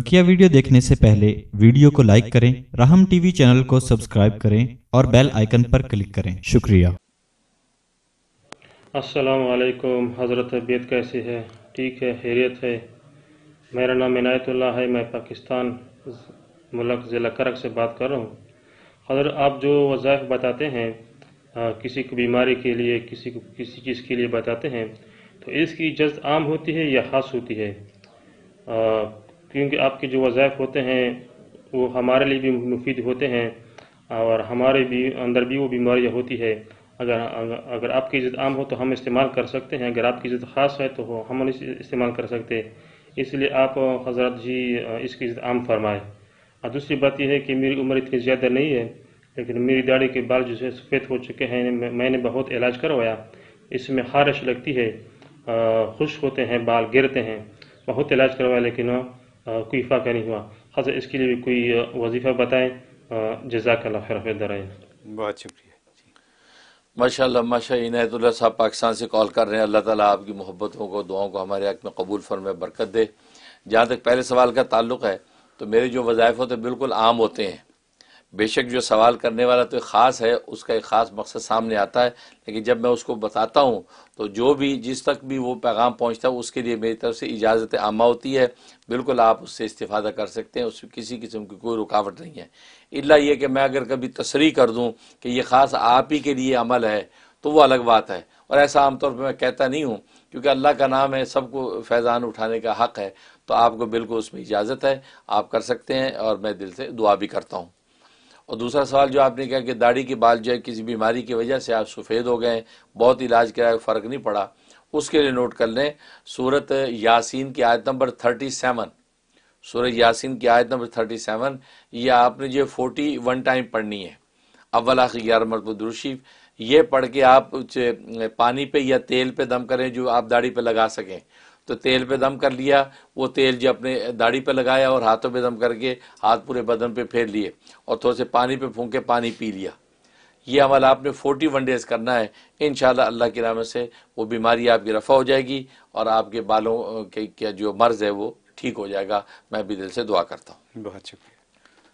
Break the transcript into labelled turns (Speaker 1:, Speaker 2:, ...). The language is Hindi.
Speaker 1: बकिया वीडियो देखने से पहले वीडियो को लाइक करें राहम टीवी चैनल को सब्सक्राइब करें और बेल आइकन पर क्लिक करें शुक्रिया
Speaker 2: अस्सलाम वालेकुम हज़रत तबीयत कैसी है ठीक है हैरियत है मेरा नाम इनायतुल्ला है मैं पाकिस्तान मुल्क ज़िला करक से बात कर रहा हूँ हजरत आप जो वज़ाइफ बताते हैं आ, किसी को बीमारी के लिए किसी को किसी चीज़ के लिए बताते हैं तो इसकी इज्जत आम होती है या खास होती है आ, क्योंकि आपके जो वज़ायफ होते हैं वो हमारे लिए भी मुफीद होते हैं और हमारे भी अंदर भी वो बीमारियाँ होती है अगर अगर आपकी इज़्ज़त आम हो तो हम इस्तेमाल कर सकते हैं अगर आपकी इज़्ज़त ख़ास है तो हो, हम इस्तेमाल कर सकते हैं इसलिए आप हजरत जी इसकी इज़्ज़त आम फरमाएँ और दूसरी बात यह है कि मेरी उम्र इतनी ज़्यादा नहीं है लेकिन मेरी दाढ़ी के बाल जो है सफ़ेद हो चुके हैं मैंने बहुत इलाज करवाया इसमें खारिश लगती है खुश होते हैं बाल गिरते हैं बहुत इलाज करवाया लेकिन कोई नहीं हुआ ख़ासा इसके लिए भी कोई वजीफ़ा बताएं जजाक खैर
Speaker 1: बहुत शुक्रिया माशा माशा इनायत साहब पाकिस्तान से कॉल कर रहे हैं अल्लाह ताला आपकी मोहब्बतों को दुआओं को हमारे हक में कबूल फरमे बरकत दे जहाँ तक पहले सवाल का ताल्लुक है तो मेरे जो वज़ायफ़ होते बिल्कुल आम होते हैं बेशक जो सवाल करने वाला तो एक ख़ास है उसका एक ख़ास मकसद सामने आता है लेकिन जब मैं उसको बताता हूँ तो जो भी जिस तक भी वो पैगाम पहुँचता है उसके लिए मेरी तरफ से इजाज़त आमा होती है बिल्कुल आप उससे इस्तीफा कर सकते हैं उसमें किसी किस्म की कोई रुकावट नहीं है इला ये कि मैं अगर कभी तस्री कर दूँ कि ये ख़ास आप ही के लिए अमल है तो वो अलग बात है और ऐसा आमतौर पर मैं कहता नहीं हूँ क्योंकि अल्लाह का नाम है सबको फैज़ान उठाने का हक़ है तो आपको बिल्कुल उसमें इजाज़त है आप कर सकते हैं और मैं दिल से दुआ भी करता हूँ और दूसरा सवाल जो आपने कहा कि दाढ़ी के बाल जो है किसी बीमारी की वजह से आप सफ़ेद हो गए बहुत इलाज कराया फ़र्क नहीं पड़ा उसके लिए नोट कर लें सूरत यासीन की आयत नंबर थर्टी सेवन सूरत यासीन की आयत नंबर थर्टी सेवन ये आपने जो फोर्टी वन टाइम पढ़नी है अव्वल आखिर ग्यारह मरतब ये पढ़ के आप पानी पे या तेल पे दम करें जो आप दाढ़ी पे लगा सकें तो तेल पे दम कर लिया वो तेल जो अपने दाढ़ी पे लगाया और हाथों पे दम करके हाथ पूरे बदन पे फेर लिए और थोड़े से पानी पे फूंक के पानी पी लिया ये अमल आपने फोर्टी वन डेज करना है इन अल्लाह की राम से वो बीमारी आपकी रफा हो जाएगी और आपके बालों के, के जो मर्ज़ है वो ठीक हो जाएगा मैं भी दिल से दुआ करता हूँ बहुत शुक्रिया